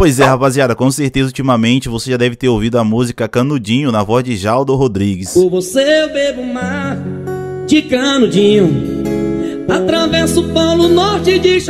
Pois é, rapaziada, com certeza ultimamente você já deve ter ouvido a música Canudinho na voz de Jaldo Rodrigues. Por você eu bebo mar de canudinho, atravesso o Polo Norte de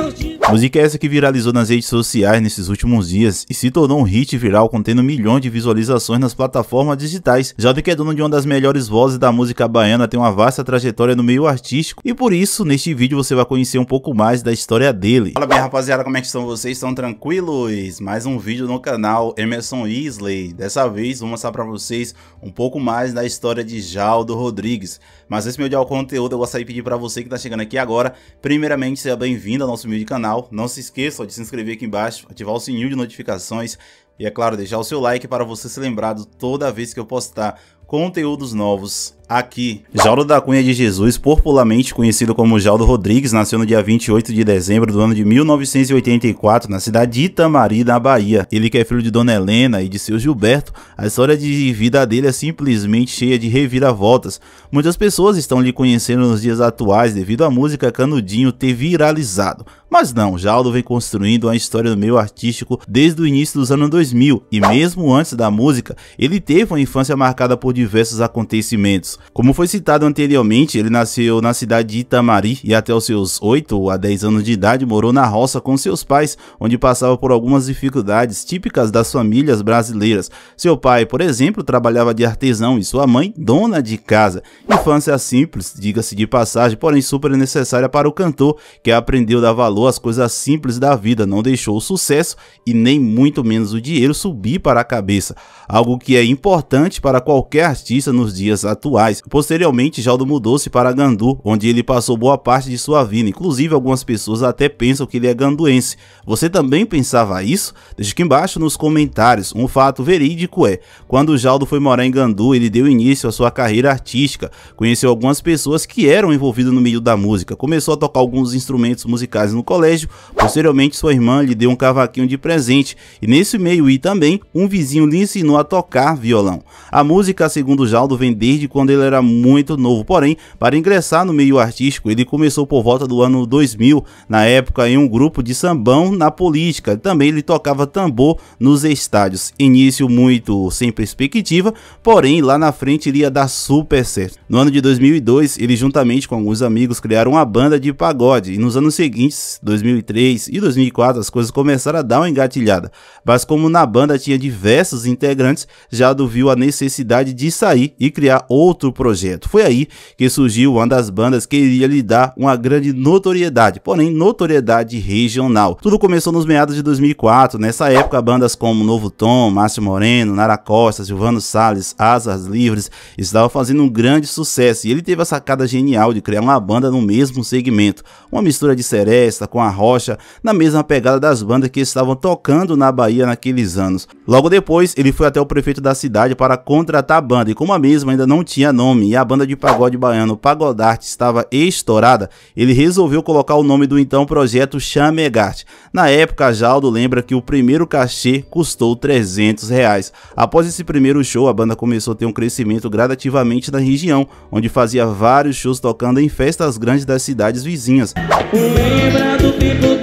música é essa que viralizou nas redes sociais nesses últimos dias e se tornou um hit viral contendo milhões de visualizações nas plataformas digitais. Jota que é dono de uma das melhores vozes da música baiana, tem uma vasta trajetória no meio artístico e por isso neste vídeo você vai conhecer um pouco mais da história dele. Fala bem rapaziada, como é que estão vocês? Estão tranquilos? Mais um vídeo no canal Emerson Isley. Dessa vez vou mostrar para vocês um pouco mais da história de Jaldo Rodrigues. Mas antes de dia o conteúdo, eu gostaria de pedir para você que está chegando aqui agora, primeiramente seja bem-vindo ao nosso de canal canal. Não se esqueça de se inscrever aqui embaixo, ativar o sininho de notificações e é claro, deixar o seu like para você ser lembrado toda vez que eu postar conteúdos novos aqui. Jaldo da Cunha de Jesus, popularmente conhecido como Jaldo Rodrigues, nasceu no dia 28 de dezembro do ano de 1984 na cidade de Itamari, na Bahia. Ele que é filho de Dona Helena e de seu Gilberto, a história de vida dele é simplesmente cheia de reviravoltas. Muitas pessoas estão lhe conhecendo nos dias atuais devido à música Canudinho ter viralizado. Mas não, Jaldo vem construindo a história do meio artístico desde o início dos anos 2000 2000 e mesmo antes da música, ele teve uma infância marcada por diversos acontecimentos. Como foi citado anteriormente, ele nasceu na cidade de Itamari e até os seus 8 a 10 anos de idade morou na roça com seus pais, onde passava por algumas dificuldades típicas das famílias brasileiras. Seu pai, por exemplo, trabalhava de artesão e sua mãe, dona de casa. Infância simples, diga-se de passagem, porém super necessária para o cantor, que aprendeu a dar valor às coisas simples da vida, não deixou o sucesso e nem muito menos o dinheiro dinheiro subir para a cabeça, algo que é importante para qualquer artista nos dias atuais. Posteriormente, Jaldo mudou-se para Gandu, onde ele passou boa parte de sua vida, inclusive algumas pessoas até pensam que ele é ganduense. Você também pensava isso? Deixe aqui embaixo nos comentários. Um fato verídico é, quando Jaldo foi morar em Gandu, ele deu início à sua carreira artística, conheceu algumas pessoas que eram envolvidas no meio da música, começou a tocar alguns instrumentos musicais no colégio, posteriormente sua irmã lhe deu um cavaquinho de presente, e nesse meio Piuí também, um vizinho lhe ensinou a tocar violão. A música, segundo Jaldo, vem desde quando ele era muito novo, porém, para ingressar no meio artístico, ele começou por volta do ano 2000, na época em um grupo de sambão na política. Também ele tocava tambor nos estádios. Início muito sem perspectiva, porém lá na frente iria dar super certo. No ano de 2002, ele juntamente com alguns amigos criaram uma banda de pagode e nos anos seguintes, 2003 e 2004, as coisas começaram a dar uma engatilhada. Mas como na banda tinha diversos integrantes, Jado viu a necessidade de sair e criar outro projeto. Foi aí que surgiu uma das bandas que iria lhe dar uma grande notoriedade, porém notoriedade regional. Tudo começou nos meados de 2004. Nessa época, bandas como Novo Tom, Márcio Moreno, Nara Costa, Silvano Salles, Asas Livres estavam fazendo um grande sucesso e ele teve a sacada genial de criar uma banda no mesmo segmento, uma mistura de seresta com a rocha, na mesma pegada das bandas que estavam tocando na Bahia naquele anos. Logo depois, ele foi até o prefeito da cidade para contratar a banda, e como a mesma ainda não tinha nome e a banda de pagode baiano Pagodarte estava estourada, ele resolveu colocar o nome do então projeto Chamegart. Na época, Jaldo lembra que o primeiro cachê custou 300 reais. Após esse primeiro show, a banda começou a ter um crescimento gradativamente na região, onde fazia vários shows tocando em festas grandes das cidades vizinhas. Lembra do tempo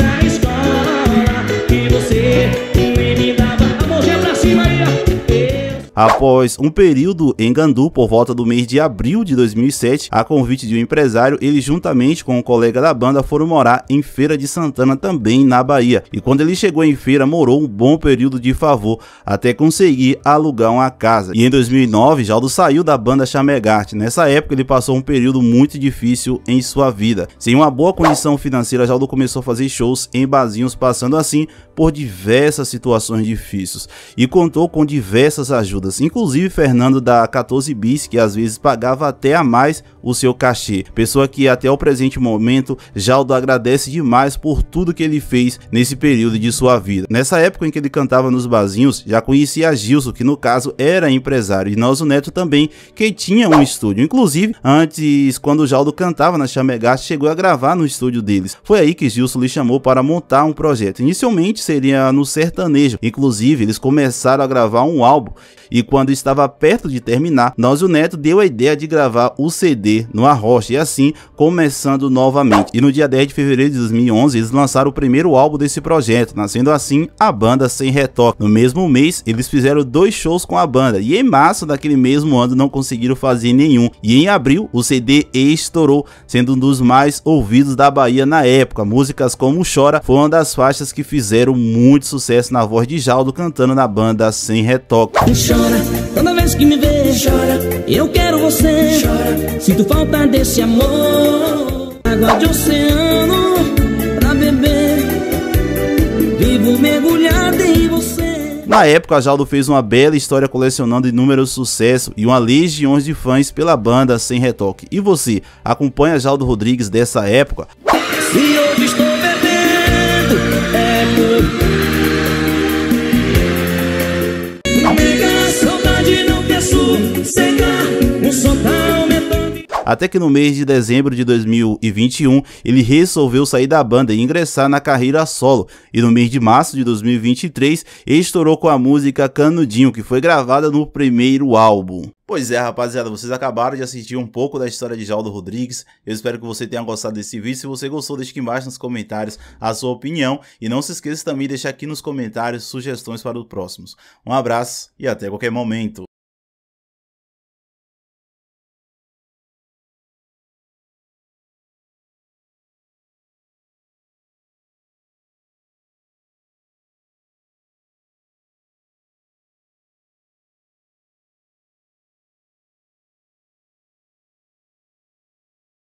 Após um período em Gandu por volta do mês de abril de 2007, a convite de um empresário, ele juntamente com um colega da banda foram morar em Feira de Santana também na Bahia. E quando ele chegou em Feira, morou um bom período de favor até conseguir alugar uma casa. E em 2009, Jaldo saiu da banda Chamegart. Nessa época, ele passou um período muito difícil em sua vida. Sem uma boa condição financeira, Jaldo começou a fazer shows em bazinhos, passando assim por diversas situações difíceis e contou com diversas ajudas inclusive Fernando da 14 Bis, que às vezes pagava até a mais o seu cachê. Pessoa que até o presente momento Jaldo agradece demais por tudo que ele fez nesse período de sua vida. Nessa época em que ele cantava nos bazinhos já conhecia Gilson, que no caso era empresário, e nosso Neto também, que tinha um estúdio. Inclusive, antes, quando o Jaldo cantava na Chamegast, chegou a gravar no estúdio deles. Foi aí que Gilson lhe chamou para montar um projeto. Inicialmente seria no sertanejo, inclusive eles começaram a gravar um álbum e quando estava perto de terminar, o Neto deu a ideia de gravar o CD no Arrocha e assim começando novamente. E no dia 10 de fevereiro de 2011 eles lançaram o primeiro álbum desse projeto, nascendo assim a banda Sem Retoque. No mesmo mês eles fizeram dois shows com a banda e em março daquele mesmo ano não conseguiram fazer nenhum. E em abril o CD estourou, sendo um dos mais ouvidos da Bahia na época. Músicas como Chora foi uma das faixas que fizeram muito sucesso na voz de Jaldo cantando na banda Sem Retoque chora. Toda vez que me vê, chora. Eu quero você, chora. Sinto falta desse amor. Água de oceano pra beber. Vivo mergulhado em você. Na época, a Jaldo fez uma bela história colecionando inúmeros sucessos e uma legião de fãs pela banda sem retoque. E você, acompanha Jaldo Rodrigues dessa época? Se hoje até que no mês de dezembro de 2021 ele resolveu sair da banda e ingressar na carreira solo, e no mês de março de 2023 estourou com a música Canudinho, que foi gravada no primeiro álbum. Pois é, rapaziada, vocês acabaram de assistir um pouco da história de Jaldo Rodrigues. Eu espero que você tenha gostado desse vídeo. Se você gostou, deixe aqui embaixo nos comentários a sua opinião. E não se esqueça também de deixar aqui nos comentários sugestões para os próximos. Um abraço e até qualquer momento.